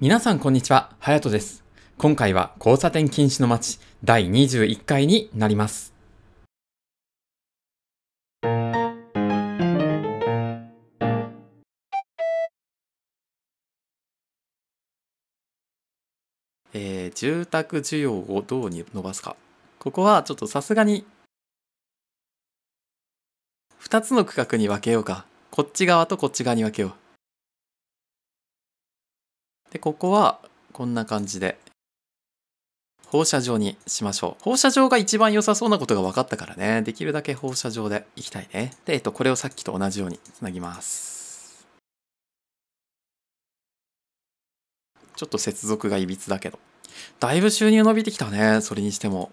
皆さんこんにちは、はやとです。今回は交差点禁止の街第21回になります。えー、住宅需要をどうに伸ばすか。ここはちょっとさすがに2つの区画に分けようか。こっち側とこっち側に分けよう。で、ここはこんな感じで放射状にしましょう。放射状が一番良さそうなことが分かったからね。できるだけ放射状でいきたいね。で、えっと、これをさっきと同じようにつなぎます。ちょっと接続がいびつだけど。だいぶ収入伸びてきたね。それにしても。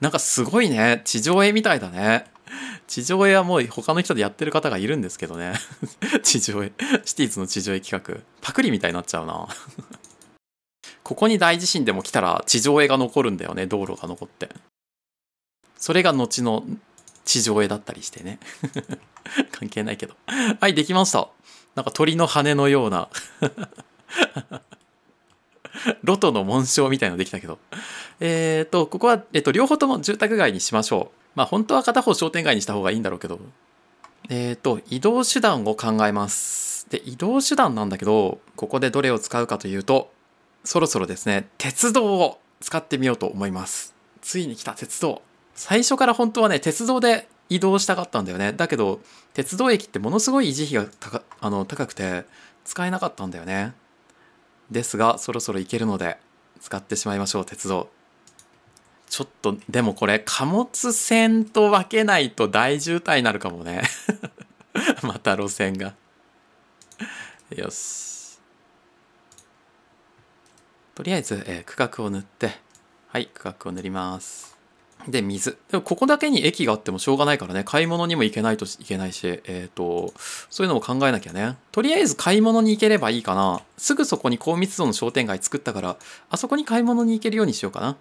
なんかすごいね。地上絵みたいだね。地上絵はもう他の人でやってる方がいるんですけどね。地上絵。シティーズの地上絵企画。パクリみたいになっちゃうな。ここに大地震でも来たら地上絵が残るんだよね、道路が残って。それが後の地上絵だったりしてね。関係ないけど。はい、できました。なんか鳥の羽のような。ロトの紋章みたいのできたけど。えっ、ー、と、ここは、えっ、ー、と、両方とも住宅街にしましょう。まあ本当は片方商店街にした方がいいんだろうけど。えっ、ー、と、移動手段を考えます。で、移動手段なんだけど、ここでどれを使うかというと、そろそろですね、鉄道を使ってみようと思います。ついに来た鉄道。最初から本当はね、鉄道で移動したかったんだよね。だけど、鉄道駅ってものすごい維持費が高あの高くて、使えなかったんだよね。ですが、そろそろ行けるので、使ってしまいましょう、鉄道。ちょっと、でもこれ、貨物船と分けないと大渋滞になるかもね。また路線が。よし。とりあえず、えー、区画を塗って、はい、区画を塗ります。で、水。でも、ここだけに駅があってもしょうがないからね、買い物にも行けないといけないし、えっ、ー、と、そういうのも考えなきゃね。とりあえず買い物に行ければいいかな。すぐそこに高密度の商店街作ったから、あそこに買い物に行けるようにしようかな。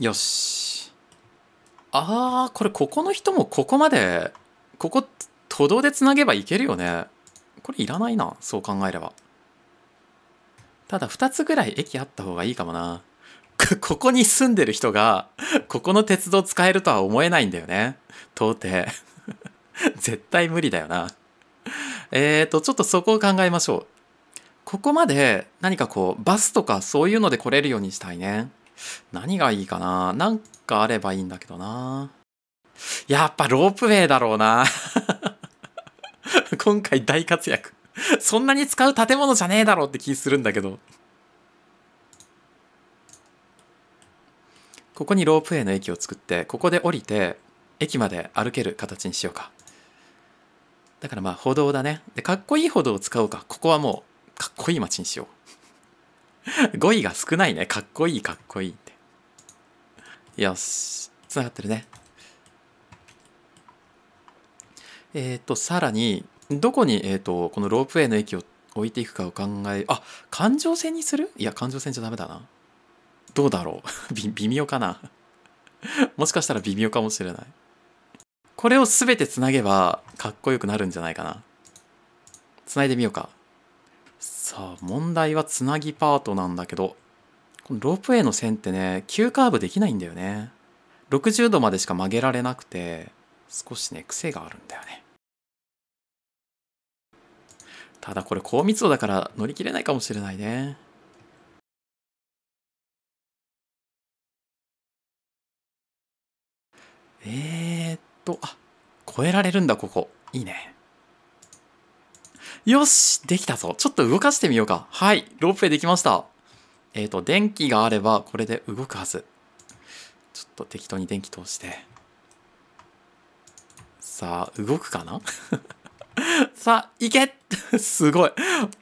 よしああこれここの人もここまでここ都道でつなげばいけるよねこれいらないなそう考えればただ2つぐらい駅あった方がいいかもな ここに住んでる人がここの鉄道使えるとは思えないんだよね到底 絶対無理だよなえーとちょっとそこを考えましょうここまで何かこうバスとかそういうので来れるようにしたいね何がいいかななんかあればいいんだけどな。やっぱロープウェイだろうな。今回大活躍。そんなに使う建物じゃねえだろうって気するんだけど。ここにロープウェイの駅を作って、ここで降りて、駅まで歩ける形にしようか。だからまあ歩道だね。で、かっこいい歩道を使おうか。ここはもう、かっこいい街にしよう。語彙が少ないね。かっこいい、かっこいいって。よし。つながってるね。えっ、ー、と、さらに、どこに、えっ、ー、と、このロープウェイの駅を置いていくかを考え、あ、環状線にするいや、環状線じゃダメだな。どうだろう 微妙かなもしかしたら微妙かもしれない。これを全てつなげば、かっこよくなるんじゃないかな。つないでみようか。さあ問題はつなぎパートなんだけどこのロープウェイの線ってね急カーブできないんだよね60度までしか曲げられなくて少しね癖があるんだよねただこれ高密度だから乗り切れないかもしれないねえー、っとあ超えられるんだここいいねよしできたぞちょっと動かしてみようか。はい、ロープウェイできました。えっ、ー、と、電気があればこれで動くはず。ちょっと適当に電気通して。さあ、動くかな さあ、行け すごい。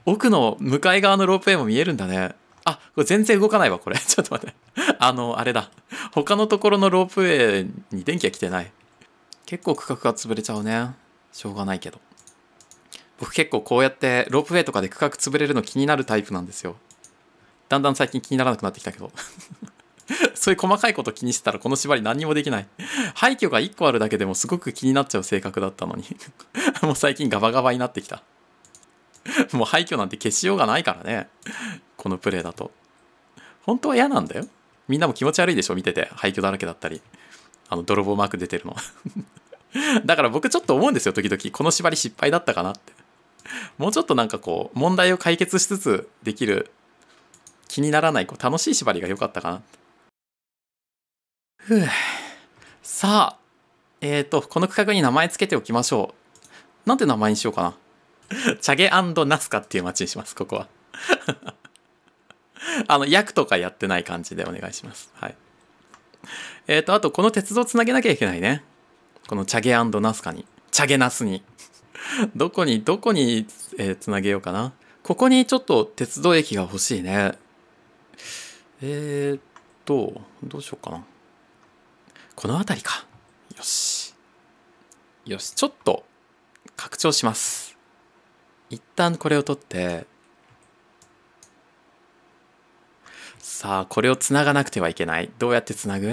奥の向かい側のロープウェイも見えるんだね。あ、これ全然動かないわ、これ。ちょっと待って。あの、あれだ。他のところのロープウェイに電気が来てない。結構区画が潰れちゃうね。しょうがないけど。僕結構こうやってロープウェイとかで区画潰れるの気になるタイプなんですよだんだん最近気にならなくなってきたけど そういう細かいこと気にしてたらこの縛り何にもできない廃墟が1個あるだけでもすごく気になっちゃう性格だったのに もう最近ガバガバになってきたもう廃墟なんて消しようがないからねこのプレイだと本当は嫌なんだよみんなも気持ち悪いでしょ見てて廃墟だらけだったりあの泥棒マーク出てるの だから僕ちょっと思うんですよ時々この縛り失敗だったかなってもうちょっとなんかこう問題を解決しつつできる気にならないこう楽しい縛りが良かったかなふうさあえっ、ー、とこの区画に名前つけておきましょうなんて名前にしようかなチャゲナスカっていう町にしますここは あの役とかやってない感じでお願いしますはいえっ、ー、とあとこの鉄道つなげなきゃいけないねこのチャゲナスカにチャゲナスに どこに、どこに、えー、つなげようかな。ここにちょっと鉄道駅が欲しいね。えー、っと、どうしようかな。この辺りか。よし。よし、ちょっと拡張します。一旦これを取って、さあ、これをつながなくてはいけない。どうやってつなぐ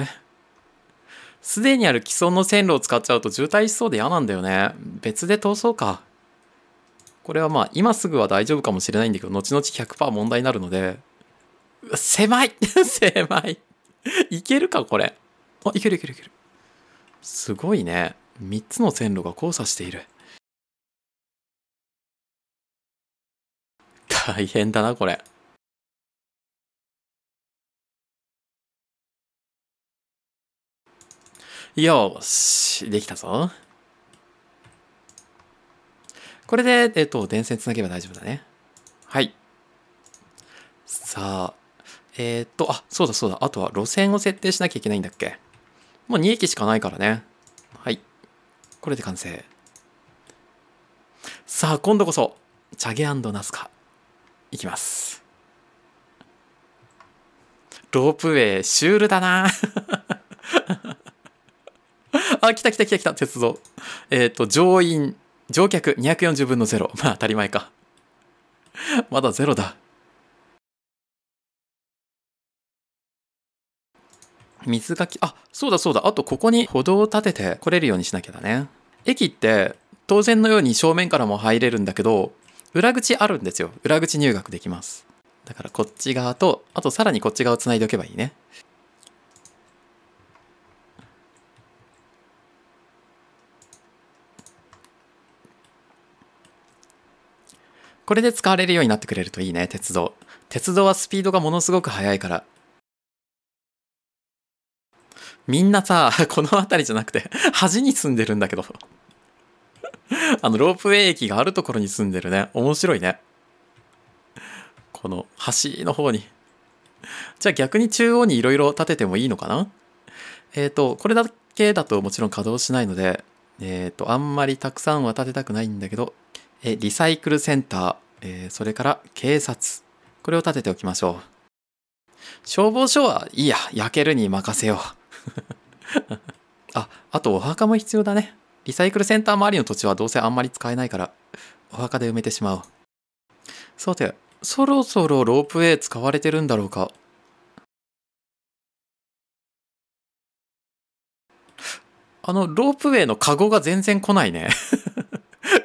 すでにある既存の線路を使っちゃうと渋滞しそうで嫌なんだよね。別で通そうか。これはまあ、今すぐは大丈夫かもしれないんだけど、後々100%問題になるので。狭い 狭いいけるか、これ。あ、いけるいけるいける。すごいね。3つの線路が交差している。大変だな、これ。よし、できたぞ。これで、えっと、電線つなげば大丈夫だね。はい。さあ、えー、っと、あ、そうだそうだ。あとは路線を設定しなきゃいけないんだっけ。もう2駅しかないからね。はい。これで完成。さあ、今度こそ、チャゲナスカ。いきます。ロープウェイ、シュールだな あ、来た来た来た来た、鉄道。えっ、ー、と、乗員、乗客240分の0。まあ当たり前か。まだ0だ。水がき、あ、そうだそうだ。あとここに歩道を立てて来れるようにしなきゃだね。駅って当然のように正面からも入れるんだけど、裏口あるんですよ。裏口入学できます。だからこっち側と、あとさらにこっち側をつないでおけばいいね。これで使われるようになってくれるといいね、鉄道。鉄道はスピードがものすごく速いから。みんなさ、この辺りじゃなくて、端に住んでるんだけど。あの、ロープウェイ駅があるところに住んでるね。面白いね。この、端の方に。じゃあ逆に中央にいろいろ建ててもいいのかなえっ、ー、と、これだけだともちろん稼働しないので、えっ、ー、と、あんまりたくさんは建てたくないんだけど、えリサイクルセンター、えそれから警察これを立てておきましょう消防署はいいや焼けるに任せよう ああとお墓も必要だねリサイクルセンター周りの土地はどうせあんまり使えないからお墓で埋めてしまおうさてそろそろロープウェイ使われてるんだろうかあのロープウェイのカゴが全然来ないね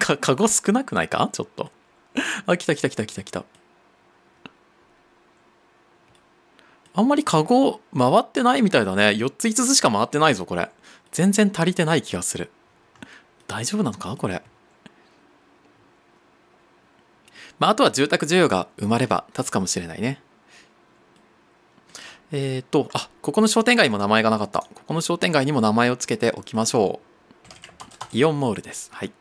か、カゴ少なくないかちょっと。あ、来た来た来た来た来た。あんまりカゴ回ってないみたいだね。4つ5つしか回ってないぞ、これ。全然足りてない気がする。大丈夫なのかこれ。まあ、あとは住宅需要が生まれば立つかもしれないね。えっ、ー、と、あ、ここの商店街にも名前がなかった。ここの商店街にも名前を付けておきましょう。イオンモールです。はい。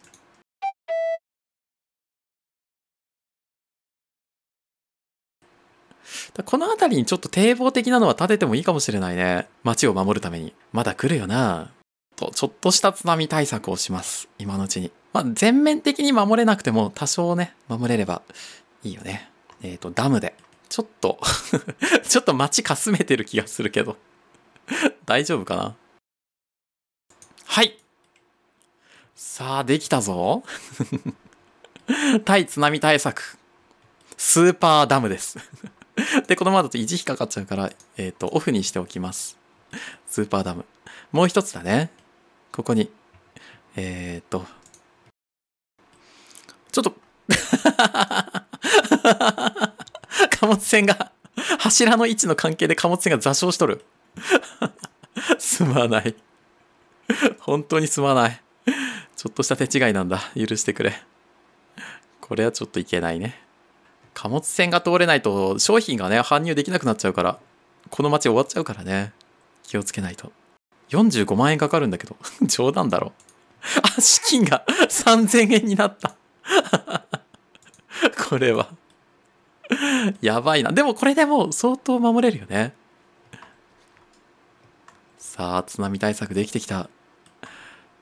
この辺りにちょっと堤防的なのは建ててもいいかもしれないね。街を守るために。まだ来るよなと、ちょっとした津波対策をします。今のうちに。まあ、全面的に守れなくても、多少ね、守れればいいよね。えっ、ー、と、ダムで。ちょっと ちょっと街かすめてる気がするけど 大丈夫かなはいさあ、できたぞ。対津波対策。スーパーダムです で、このままだと維持費かかっちゃうから、えっ、ー、と、オフにしておきます。スーパーダム。もう一つだね。ここに。えー、っと。ちょっと 貨物船が、柱の位置の関係で貨物船が座礁しとる。すまない。本当にすまない。ちょっとした手違いなんだ。許してくれ。これはちょっといけないね。貨物船が通れないと商品がね搬入できなくなっちゃうからこの町終わっちゃうからね気をつけないと45万円かかるんだけど 冗談だろあ資金が3000円になった これはやばいなでもこれでも相当守れるよねさあ津波対策できてきた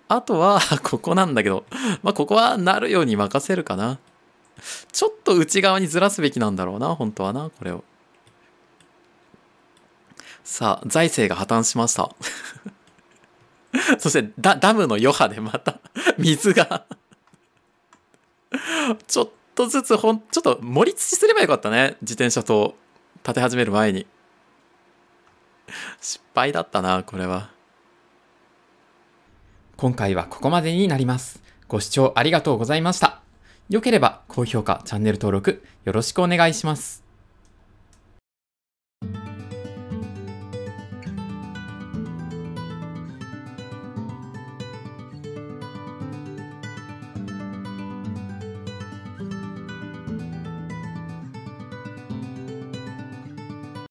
あとはここなんだけどまあここはなるように任せるかなちょっと内側にずらすべきなんだろうな、本当はな、これを。さあ、財政が破綻しました。そしてダ、ダムの余波でまた、水がちょっとずつほん、ちょっと盛り土すればよかったね。自転車と立て始める前に。失敗だったな、これは。今回はここまでになります。ご視聴ありがとうございました。良ければ高評価、チャンネル登録よろしくお願いします。